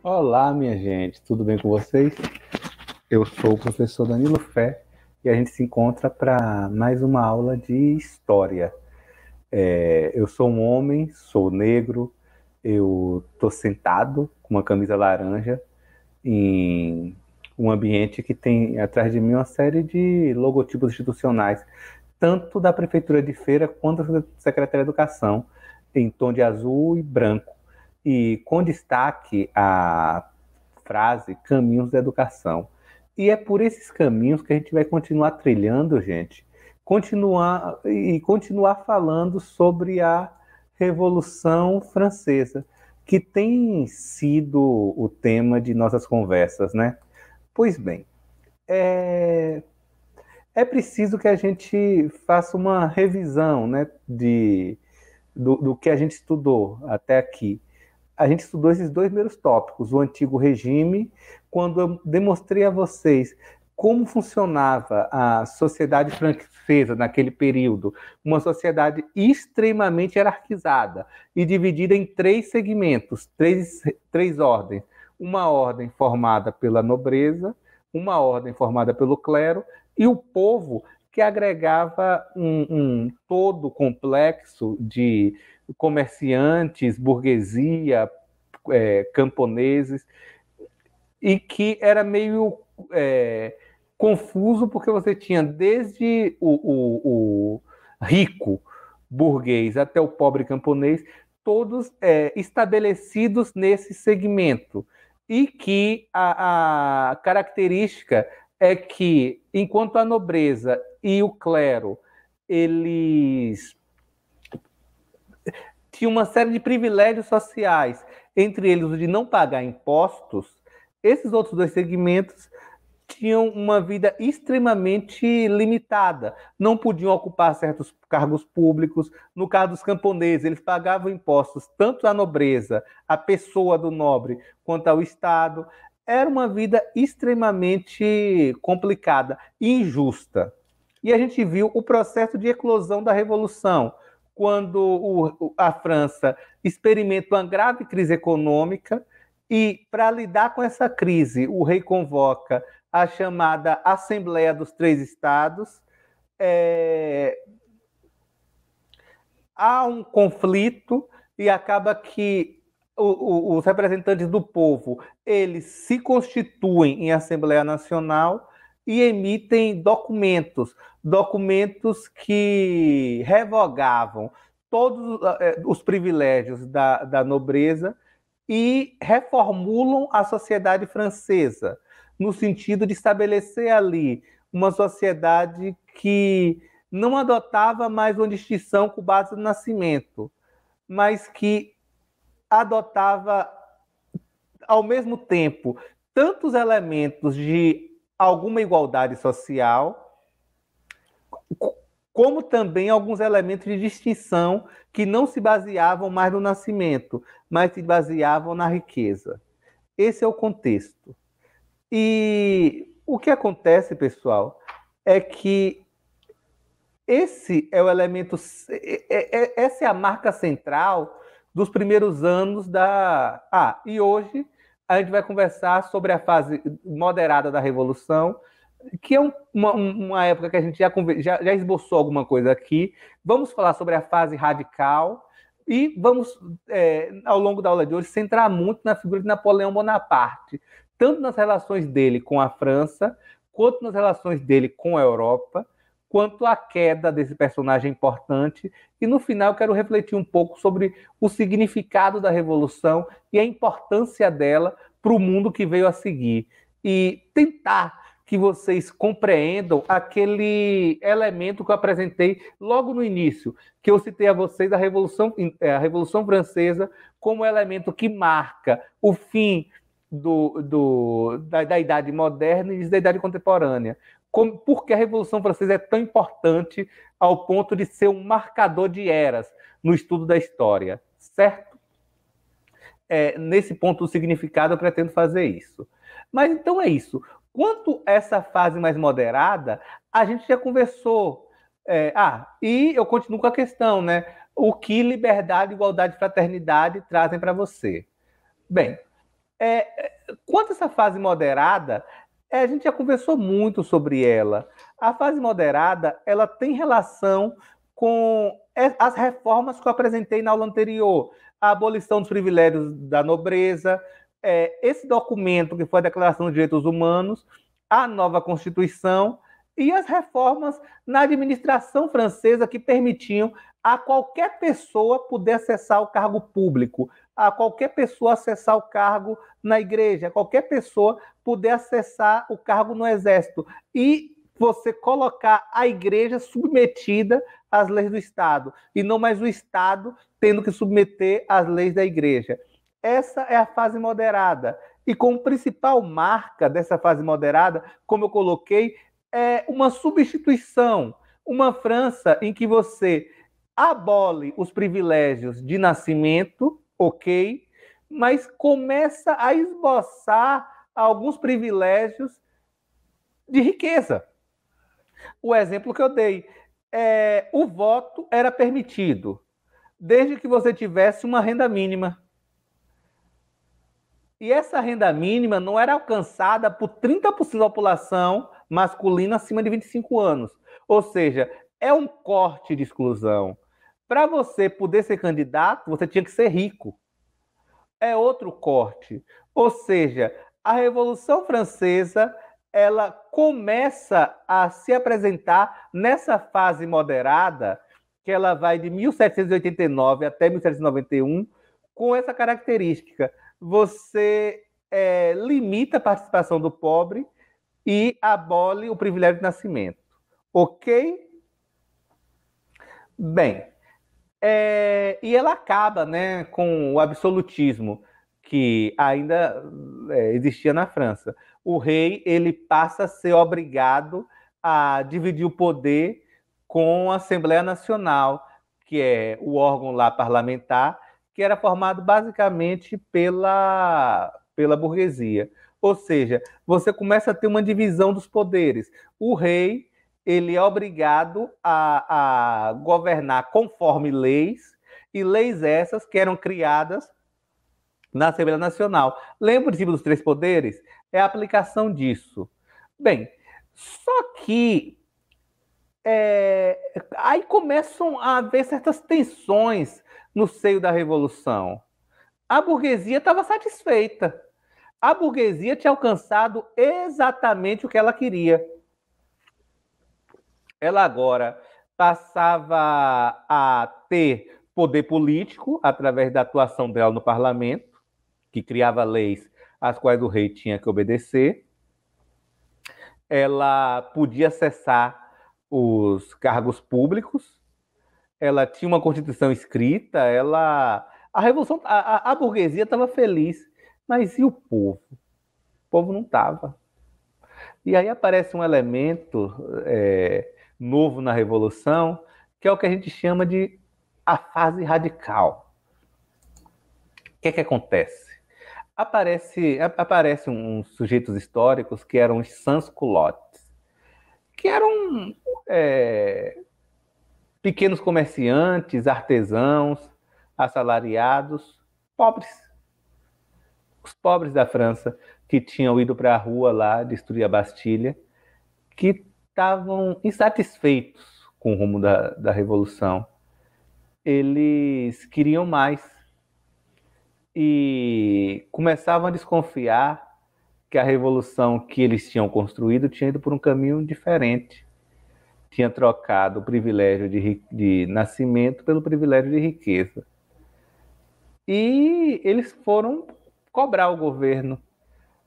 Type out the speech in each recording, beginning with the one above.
Olá, minha gente, tudo bem com vocês? Eu sou o professor Danilo Fé e a gente se encontra para mais uma aula de história. É, eu sou um homem, sou negro, eu estou sentado com uma camisa laranja em um ambiente que tem atrás de mim uma série de logotipos institucionais, tanto da Prefeitura de Feira quanto da Secretaria de Educação, em tom de azul e branco e com destaque a frase caminhos da educação. E é por esses caminhos que a gente vai continuar trilhando, gente, continuar e continuar falando sobre a Revolução Francesa, que tem sido o tema de nossas conversas, né? Pois bem, é, é preciso que a gente faça uma revisão né, de, do, do que a gente estudou até aqui a gente estudou esses dois primeiros tópicos, o antigo regime, quando eu demonstrei a vocês como funcionava a sociedade francesa naquele período, uma sociedade extremamente hierarquizada e dividida em três segmentos, três, três ordens. Uma ordem formada pela nobreza, uma ordem formada pelo clero e o povo que agregava um, um todo complexo de comerciantes, burguesia, é, camponeses, e que era meio é, confuso, porque você tinha desde o, o, o, rico burguês até o pobre camponês, todos é, estabelecidos nesse segmento. E que a, a característica é que, enquanto a nobreza e o clero, eles tinha uma série de privilégios sociais, entre eles o de não pagar impostos, esses outros dois segmentos tinham uma vida extremamente limitada, não podiam ocupar certos cargos públicos. No caso dos camponeses, eles pagavam impostos tanto à nobreza, à pessoa do nobre, quanto ao Estado. Era uma vida extremamente complicada injusta. E a gente viu o processo de eclosão da revolução quando o, a França experimenta uma grave crise econômica e, para lidar com essa crise, o rei convoca a chamada Assembleia dos Três Estados. É... Há um conflito e acaba que o, o, os representantes do povo eles se constituem em Assembleia Nacional e emitem documentos documentos que revogavam todos eh, eh, os privilégios da, da nobreza e reformulam a sociedade francesa, no sentido de estabelecer ali uma sociedade que não adotava mais uma distinção com base no nascimento, mas que adotava ao mesmo tempo tantos elementos de alguma igualdade social como também alguns elementos de distinção que não se baseavam mais no nascimento, mas se baseavam na riqueza. Esse é o contexto. E o que acontece, pessoal, é que esse é o elemento, é, é, é, essa é a marca central dos primeiros anos da. Ah, e hoje a gente vai conversar sobre a fase moderada da Revolução que é um, uma, uma, época que a gente já, já, já esboçou alguma coisa aqui. Vamos falar sobre a fase radical e vamos, é, ao longo da aula de hoje, centrar muito na figura de Napoleão Bonaparte, tanto nas relações dele com a França, quanto nas relações dele com a Europa, quanto à queda desse personagem importante. E no final, eu quero refletir um pouco sobre o significado da Revolução e a importância dela para o mundo que veio a seguir. E tentar que vocês compreendam aquele elemento que eu apresentei logo no início, que eu citei a vocês da Revolução, eh, a Revolução Francesa como elemento que marca o fim do, do, da, da, idade moderna e da idade contemporânea. Como, por que a Revolução Francesa é tão importante ao ponto de ser um marcador de eras no estudo da história, certo? É, nesse ponto do significado, eu pretendo fazer isso. Mas então é isso. Quanto a essa fase mais moderada, a gente já conversou. É, ah, e eu continuo com a questão, né? O que liberdade, igualdade e fraternidade trazem para você? Bem, é, é quanto a essa fase moderada, é, a gente já conversou muito sobre ela. A fase moderada, ela tem relação com é, as reformas que eu apresentei na aula anterior. A abolição dos privilégios da nobreza, é, esse documento que foi a Declaração dos Direitos Humanos, a nova Constituição e as reformas na administração francesa que permitiam a qualquer pessoa poder acessar o cargo público, a qualquer pessoa acessar o cargo na igreja, a qualquer pessoa poder acessar o cargo no exército. E você colocar a igreja submetida às leis do Estado, e não mais o Estado tendo que submeter às leis da igreja. Essa é a fase moderada. E como principal marca dessa fase moderada, como eu coloquei, é uma substituição. Uma França em que você abole os privilégios de nascimento, ok, mas começa a esboçar alguns privilégios de riqueza. O exemplo que eu dei é o voto era permitido desde que você tivesse uma renda mínima. E essa renda mínima não era alcançada por 30% da população masculina acima de 25 anos. Ou seja, é um corte de exclusão. Para você poder ser candidato, você tinha que ser rico. É outro corte. Ou seja, a Revolução Francesa ela começa a se apresentar nessa fase moderada, que ela vai de 1789 até 1791, com essa característica você é, limita a participação do pobre e abole o privilégio de nascimento. Ok? Bem, é, e ela acaba né, com o absolutismo que ainda é, existia na França. O rei ele passa a ser obrigado a dividir o poder com a Assembleia Nacional, que é o órgão lá parlamentar que era formado basicamente pela, pela burguesia. Ou seja, você começa a ter uma divisão dos poderes. O rei ele é obrigado a, a governar conforme leis, e leis essas que eram criadas na Assembleia Nacional. Lembra o princípio dos três poderes? É a aplicação disso. Bem, só que é, aí começam a haver certas tensões no seio da Revolução. A burguesia estava satisfeita. A burguesia tinha alcançado exatamente o que ela queria. Ela agora passava a ter poder político através da atuação dela no parlamento, que criava leis às quais o rei tinha que obedecer. Ela podia acessar os cargos públicos, ela tinha uma constituição escrita, ela a revolução, a, a burguesia estava feliz, mas e o povo? O povo não estava. E aí aparece um elemento é, novo na revolução, que é o que a gente chama de a fase radical. O que é que acontece? Aparece, aparece uns sujeitos históricos que eram os sans-culottes, que eram é, pequenos comerciantes, artesãos, assalariados, pobres. Os pobres da França que tinham ido para a rua lá destruir a Bastilha, que estavam insatisfeitos com o rumo da, da Revolução. Eles queriam mais e começavam a desconfiar que a revolução que eles tinham construído tinha ido por um caminho diferente tinha trocado o privilégio de, de nascimento pelo privilégio de riqueza. E eles foram cobrar o governo,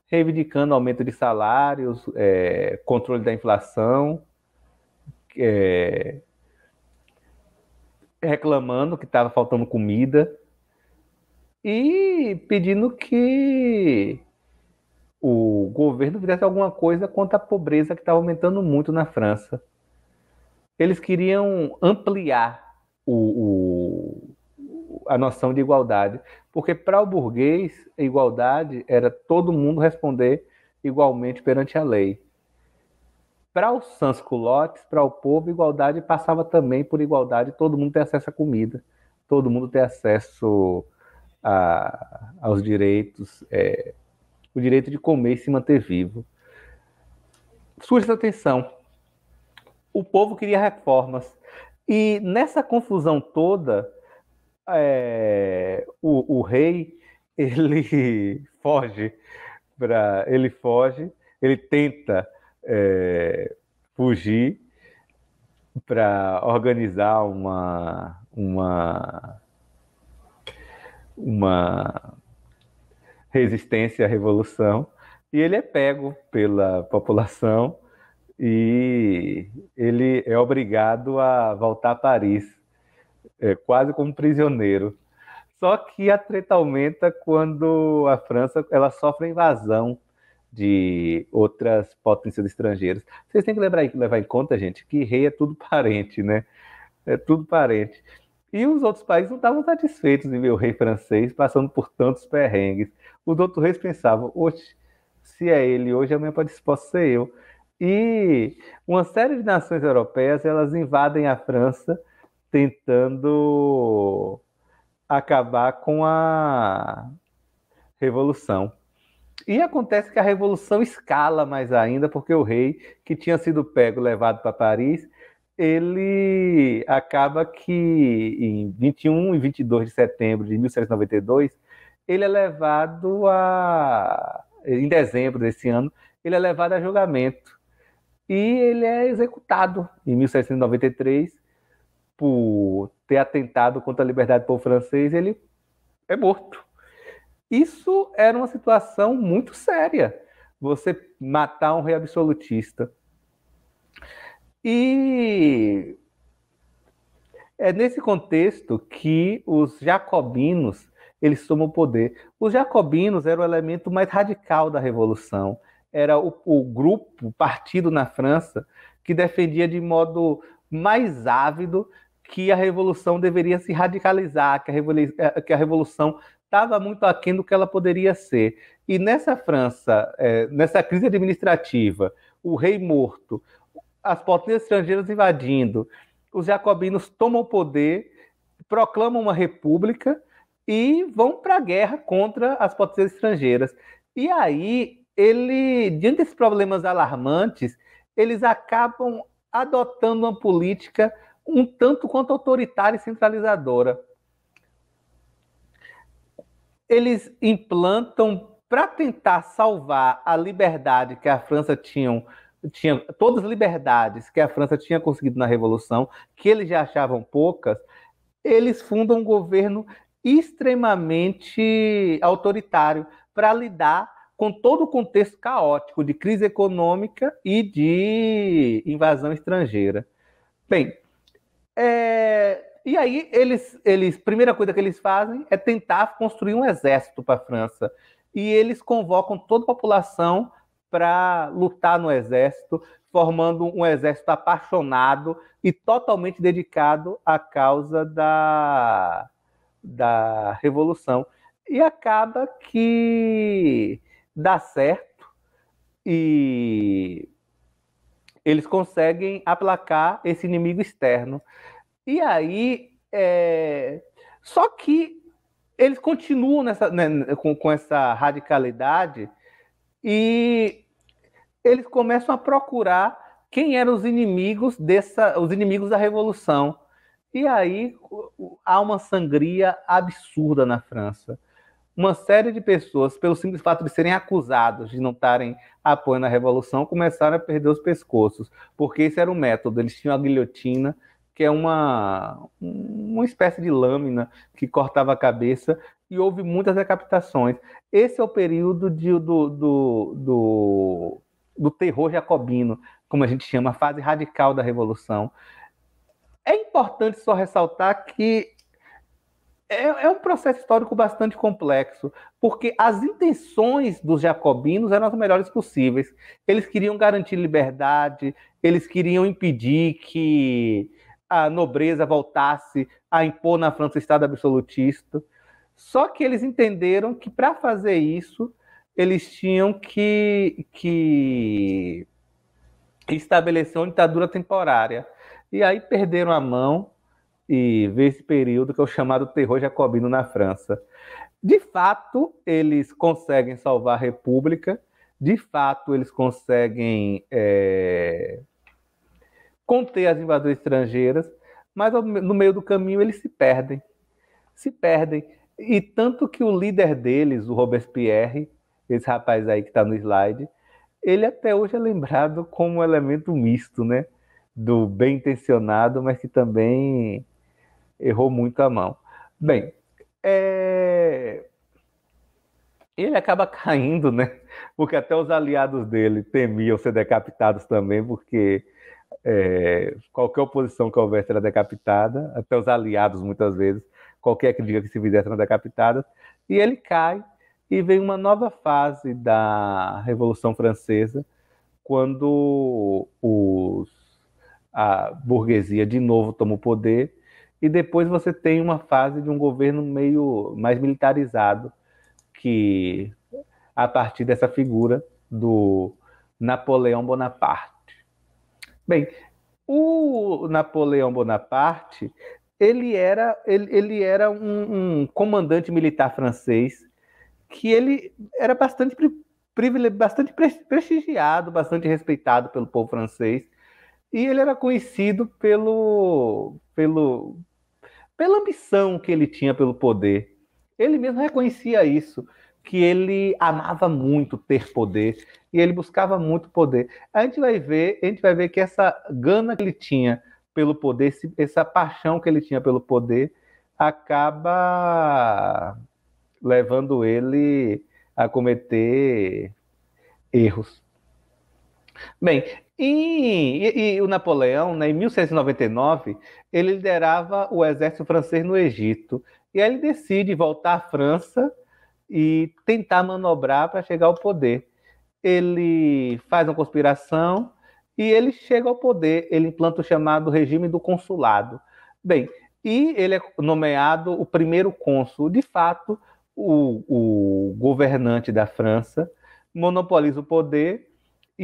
reivindicando aumento de salários, é, controle da inflação, é, reclamando que estava faltando comida e pedindo que o governo fizesse alguma coisa contra a pobreza que estava aumentando muito na França eles queriam ampliar o, o, a noção de igualdade, porque para o burguês, a igualdade era todo mundo responder igualmente perante a lei. Para os sans-culottes, para o povo, igualdade passava também por igualdade, todo mundo ter acesso à comida, todo mundo ter acesso a, aos direitos, é, o direito de comer e se manter vivo. Surge essa atenção, o povo queria reformas. E nessa confusão toda, é, o, o, rei ele foge para ele foge, ele tenta é, fugir para organizar uma uma uma resistência à revolução e ele é pego pela população e ele é obrigado a voltar a Paris, é, quase como prisioneiro. Só que a treta aumenta quando a França ela sofre invasão de outras potências estrangeiras. Vocês têm que lembrar, levar em conta, gente, que rei é tudo parente, né? É tudo parente. E os outros países não estavam satisfeitos de ver o rei francês passando por tantos perrengues. Os outros reis pensavam, oxe, se é ele hoje, amanhã pode, posso ser eu. E uma série de nações europeias elas invadem a França tentando acabar com a revolução. E acontece que a revolução escala mais ainda, porque o rei, que tinha sido pego, levado para Paris, ele acaba que em 21 e 22 de setembro de 1792, ele é levado a em dezembro desse ano, ele é levado a julgamento e ele é executado em 1793 por ter atentado contra a liberdade do povo francês, ele é morto. Isso era uma situação muito séria. Você matar um rei absolutista. E é nesse contexto que os jacobinos eles tomam o poder. Os jacobinos eram o elemento mais radical da revolução era o, o grupo, o partido na França, que defendia de modo mais ávido que a revolução deveria se radicalizar, que a, eh, que a revolução estava muito aquém do que ela poderia ser. E nessa França, é, nessa crise administrativa, o rei morto, as potências estrangeiras invadindo, os jacobinos tomam o poder, proclamam uma república e vão para a guerra contra as potências estrangeiras. E aí ele, diante desses problemas alarmantes, eles acabam adotando uma política um tanto quanto autoritária e centralizadora. Eles implantam para tentar salvar a liberdade que a França tinha, tinha, todas as liberdades que a França tinha conseguido na Revolução, que eles já achavam poucas, eles fundam um governo extremamente autoritário para lidar com todo o contexto caótico de crise econômica e de invasão estrangeira. Bem, é, e aí eles, eles, primeira coisa que eles fazem é tentar construir um exército para a França. E eles convocam toda a população para lutar no exército, formando um exército apaixonado e totalmente dedicado à causa da, da revolução. E acaba que dá certo e eles conseguem aplacar esse inimigo externo. E aí, é... só que eles continuam nessa, né, com, com essa radicalidade e eles começam a procurar quem eram os inimigos dessa, os inimigos da revolução. E aí há uma sangria absurda na França uma série de pessoas, pelo simples fato de serem acusadas de não estarem apoiando a revolução, começaram a perder os pescoços, porque esse era o método. Eles tinham a guilhotina, que é uma, uma espécie de lâmina que cortava a cabeça, e houve muitas decapitações. Esse é o período de, do, do, do, do terror jacobino, como a gente chama, a fase radical da revolução. É importante só ressaltar que é, é, um processo histórico bastante complexo, porque as intenções dos jacobinos eram as melhores possíveis. Eles queriam garantir liberdade, eles queriam impedir que a nobreza voltasse a impor na França o Estado absolutista. Só que eles entenderam que para fazer isso, eles tinham que, que estabelecer uma ditadura temporária. E aí perderam a mão e ver esse período que é o chamado terror jacobino na França. De fato, eles conseguem salvar a República, de fato, eles conseguem é, conter as invasões estrangeiras, mas no meio do caminho eles se perdem. Se perdem. E tanto que o líder deles, o Robespierre, esse rapaz aí que está no slide, ele até hoje é lembrado como um elemento misto, né? Do bem intencionado, mas que também errou muito a mão. Bem, é... ele acaba caindo, né? Porque até os aliados dele temiam ser decapitados também, porque é... qualquer oposição que houvesse era decapitada, até os aliados muitas vezes, qualquer que diga que se fizesse era decapitada, e ele cai e vem uma nova fase da Revolução Francesa, quando os, a burguesia de novo toma o poder e depois você tem uma fase de um governo meio mais militarizado, que a partir dessa figura do Napoleão Bonaparte. Bem, o Napoleão Bonaparte ele era, ele, ele era um, um, comandante militar francês que ele era bastante, bastante prestigiado, bastante respeitado pelo povo francês, e ele era conhecido pelo, pelo, pela ambição que ele tinha pelo poder. Ele mesmo reconhecia isso, que ele amava muito ter poder e ele buscava muito poder. A gente vai ver, a gente vai ver que essa gana que ele tinha pelo poder, essa paixão que ele tinha pelo poder, acaba levando ele a cometer erros. Bem, e, e, e, o Napoleão, né, em 1799, ele liderava o exército francês no Egito. E aí ele decide voltar à França e tentar manobrar para chegar ao poder. Ele faz uma conspiração e ele chega ao poder. Ele implanta o chamado regime do consulado. Bem, e ele é nomeado o primeiro cônsul. De fato, o, o governante da França monopoliza o poder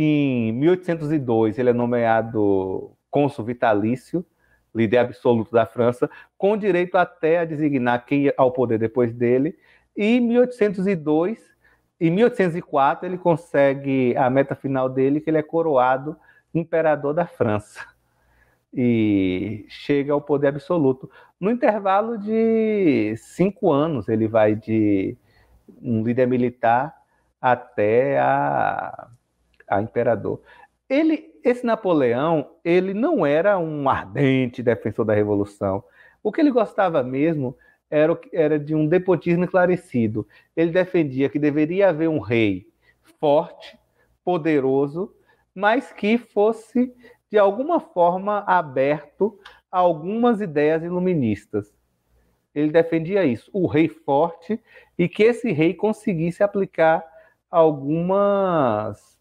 em 1802, ele é nomeado cônsul vitalício, líder absoluto da França, com direito até a designar quem ia ao poder depois dele. E em 1802, em 1804, ele consegue a meta final dele, que ele é coroado imperador da França. E chega ao poder absoluto. No intervalo de cinco anos, ele vai de um líder militar até a a imperador. Ele, esse Napoleão, ele não era um ardente defensor da revolução. O que ele gostava mesmo era, era de um depotismo esclarecido. Ele defendia que deveria haver um rei forte, poderoso, mas que fosse de alguma forma aberto a algumas ideias iluministas. Ele defendia isso, o rei forte, e que esse rei conseguisse aplicar algumas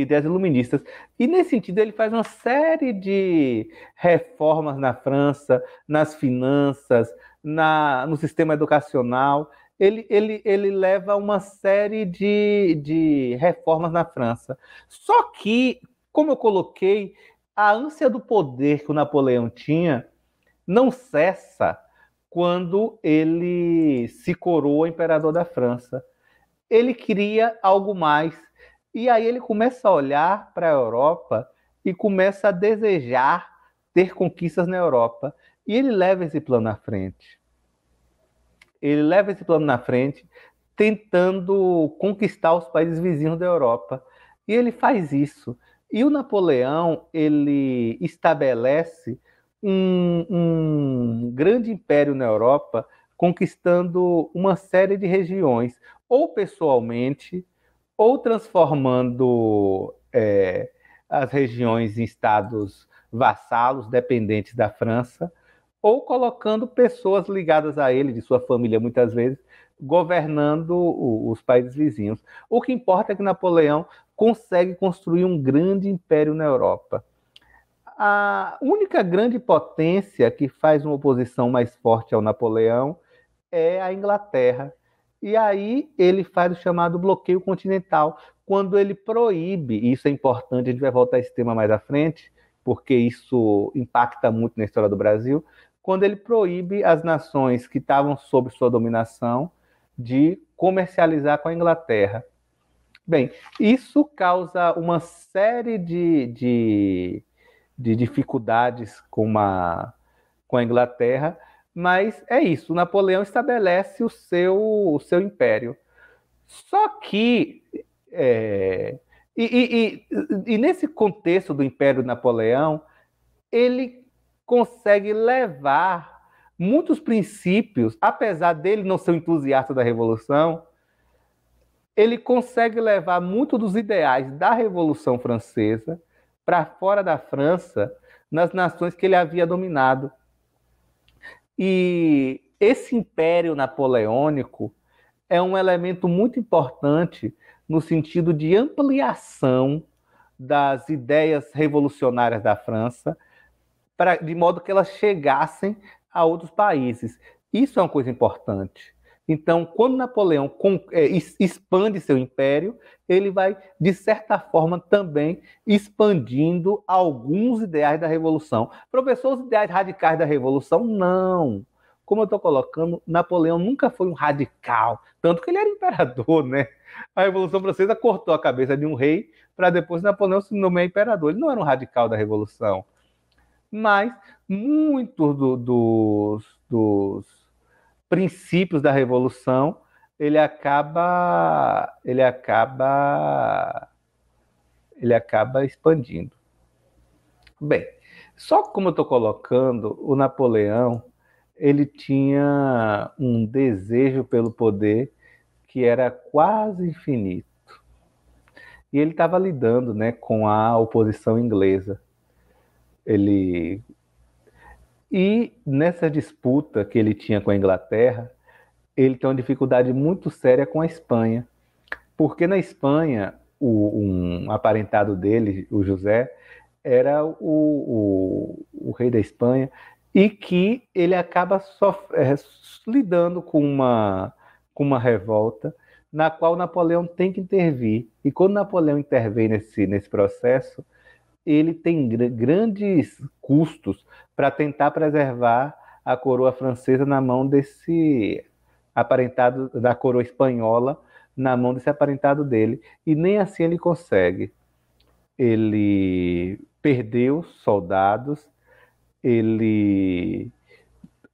ideias iluministas. E nesse sentido, ele faz uma série de reformas na França, nas finanças, na, no sistema educacional. Ele, ele, ele leva uma série de, de reformas na França. Só que, como eu coloquei, a ânsia do poder que o Napoleão tinha não cessa quando ele se coroa imperador da França. Ele queria algo mais e aí ele começa a olhar para a Europa e começa a desejar ter conquistas na Europa. E ele leva esse plano à frente. Ele leva esse plano na frente, tentando conquistar os países vizinhos da Europa. E ele faz isso. E o Napoleão ele estabelece um, um grande império na Europa, conquistando uma série de regiões, ou pessoalmente, ou transformando é, as regiões em estados vassalos, dependentes da França, ou colocando pessoas ligadas a ele, de sua família muitas vezes, governando os países vizinhos. O que importa é que Napoleão consegue construir um grande império na Europa. A única grande potência que faz uma oposição mais forte ao Napoleão é a Inglaterra, e aí ele faz o chamado bloqueio continental, quando ele proíbe, e isso é importante, a gente vai voltar a esse tema mais à frente, porque isso impacta muito na história do Brasil, quando ele proíbe as nações que estavam sob sua dominação de comercializar com a Inglaterra. Bem, isso causa uma série de, de, de dificuldades com, uma, com a Inglaterra, mas é isso, Napoleão estabelece o seu, o seu império. Só que. É, e, e, e, nesse contexto do Império Napoleão, ele consegue levar muitos princípios, apesar dele não ser um entusiasta da Revolução, ele consegue levar muito dos ideais da Revolução Francesa para fora da França, nas nações que ele havia dominado. E esse império napoleônico é um elemento muito importante no sentido de ampliação das ideias revolucionárias da França, pra, de modo que elas chegassem a outros países. Isso é uma coisa importante. Então, quando Napoleão é, expande seu império, ele vai, de certa forma, também expandindo alguns ideais da Revolução. Professor, os ideais radicais da Revolução? Não. Como eu estou colocando, Napoleão nunca foi um radical, tanto que ele era imperador, né? A Revolução Francesa cortou a cabeça de um rei para depois Napoleão se nomear imperador. Ele não era um radical da Revolução. Mas muitos do, dos, dos princípios da revolução, ele acaba ele acaba ele acaba expandindo. Bem, só como eu estou colocando, o Napoleão ele tinha um desejo pelo poder que era quase infinito. E ele estava lidando né, com a oposição inglesa. Ele e nessa disputa que ele tinha com a Inglaterra, ele tem uma dificuldade muito séria com a Espanha, porque na Espanha o, um aparentado dele, o José, era o, o, o rei da Espanha e que ele acaba sof- é, lidando com uma, com uma revolta na qual Napoleão tem que intervir. E quando Napoleão intervém nesse, nesse processo, ele tem gr- grandes custos para tentar preservar a coroa francesa na mão desse aparentado da coroa espanhola na mão desse aparentado dele e nem assim ele consegue. Ele perdeu soldados, ele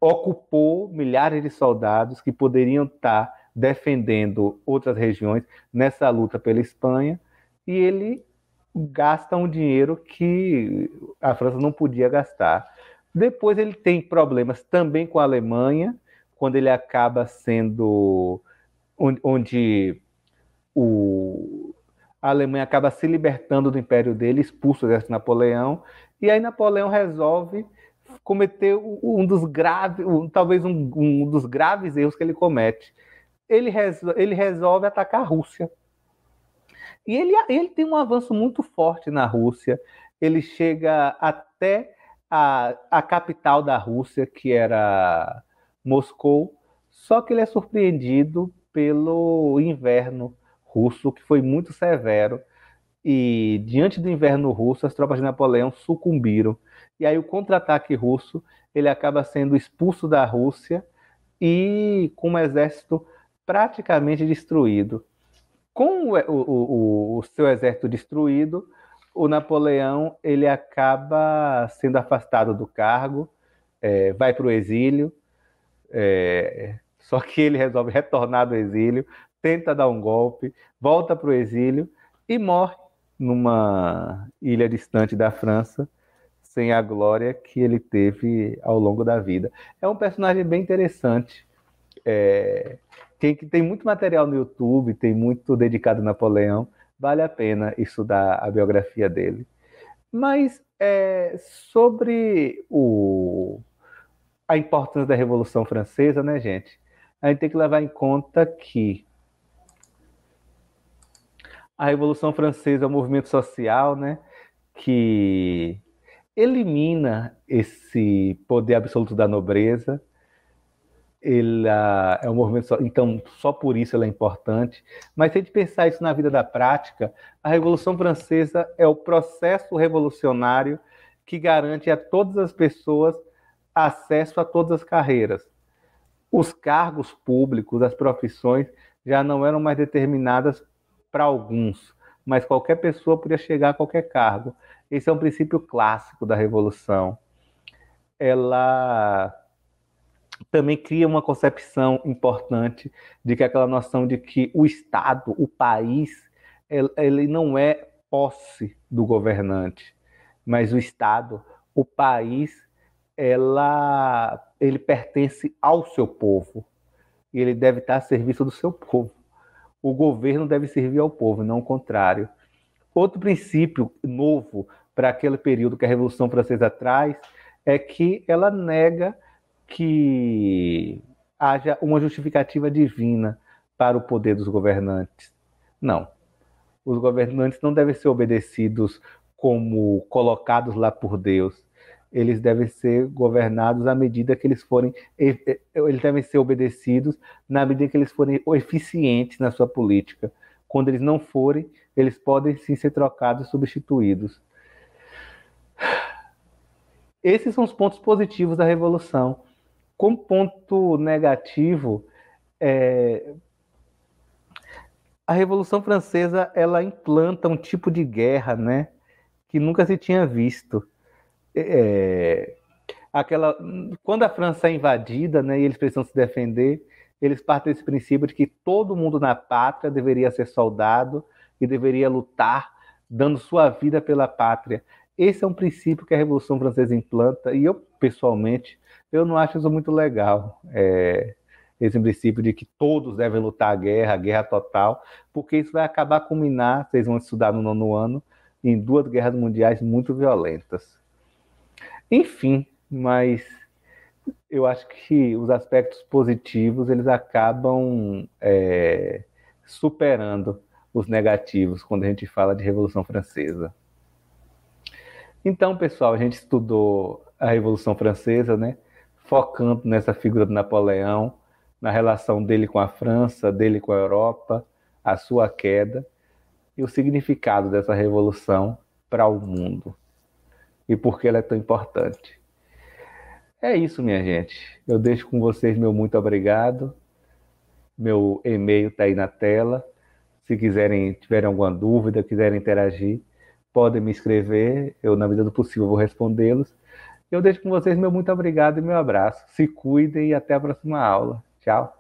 ocupou milhares de soldados que poderiam estar defendendo outras regiões nessa luta pela Espanha e ele gasta um dinheiro que a França não podia gastar. Depois ele tem problemas também com a Alemanha, quando ele acaba sendo onde, o, a Alemanha acaba se libertando do império dele, expulso o exército de Napoleão, e aí Napoleão resolve cometer um dos graves, um, talvez um, um, dos graves erros que ele comete. Ele, ele resolve atacar a Rússia e ele, ele tem um avanço muito forte na Rússia. Ele chega até a, a capital da Rússia, que era Moscou, só que ele é surpreendido pelo inverno russo, que foi muito severo. E diante do inverno russo, as tropas de Napoleão sucumbiram. E aí o contra-ataque russo, ele acaba sendo expulso da Rússia e com um exército praticamente destruído com o, o, o, seu exército destruído, o Napoleão ele acaba sendo afastado do cargo, é, vai para o exílio. É, só que ele resolve retornar do exílio, tenta dar um golpe, volta para o exílio e morre numa ilha distante da França, sem a glória que ele teve ao longo da vida. É um personagem bem interessante. É, tem, tem muito material no YouTube, tem muito dedicado a Napoleão. Vale a pena estudar a biografia dele. Mas é, sobre o, a importância da Revolução Francesa, né, gente? A gente tem que levar em conta que a Revolução Francesa é um movimento social, né, que elimina esse poder absoluto da nobreza, ela ah, é um movimento só, então só por isso ela é importante. Mas se a gente pensar isso na vida da prática, a Revolução Francesa é o processo revolucionário que garante a todas as pessoas acesso a todas as carreiras. Os cargos públicos, as profissões já não eram mais determinadas para alguns, mas qualquer pessoa podia chegar a qualquer cargo. Esse é um princípio clássico da revolução. Ela também cria uma concepção importante de que aquela noção de que o Estado, o país, ele não é posse do governante, mas o Estado, o país, ela, ele pertence ao seu povo e ele deve estar a serviço do seu povo. O governo deve servir ao povo, não o contrário. Outro princípio novo para aquele período que a Revolução Francesa traz é que ela nega que haja uma justificativa divina para o poder dos governantes. Não. Os governantes não devem ser obedecidos como colocados lá por Deus. Eles devem ser governados à medida que eles forem, eles devem ser obedecidos na medida que eles forem eficientes na sua política. Quando eles não forem, eles podem sim ser trocados, substituídos. Esses são os pontos positivos da revolução com ponto negativo, é, a Revolução Francesa ela implanta um tipo de guerra, né, que nunca se tinha visto. É, é, aquela, quando a França é invadida, né, e eles precisam se defender, eles partem desse princípio de que todo mundo na pátria deveria ser soldado e deveria lutar, dando sua vida pela pátria. Esse é um princípio que a Revolução Francesa implanta, e eu pessoalmente, eu não acho isso muito legal. É, esse princípio de que todos devem lutar a guerra, a guerra total, porque isso vai acabar culminar, vocês vão estudar no nono ano, em duas guerras mundiais muito violentas. Enfim, mas eu acho que os aspectos positivos eles acabam é, superando os negativos quando a gente fala de Revolução Francesa. Então, pessoal, a gente estudou a Revolução Francesa, né? focando nessa figura de Napoleão, na relação dele com a França, dele com a Europa, a sua queda e o significado dessa revolução para o mundo e por que ela é tão importante. É isso, minha gente. Eu deixo com vocês meu muito obrigado. Meu e-mail está aí na tela. Se quiserem, tiverem alguma dúvida, quiserem interagir, podem me escrever. Eu, na medida do possível, vou respondê-los. Eu deixo com vocês meu muito obrigado e meu abraço. Se cuidem e até a próxima aula. Tchau.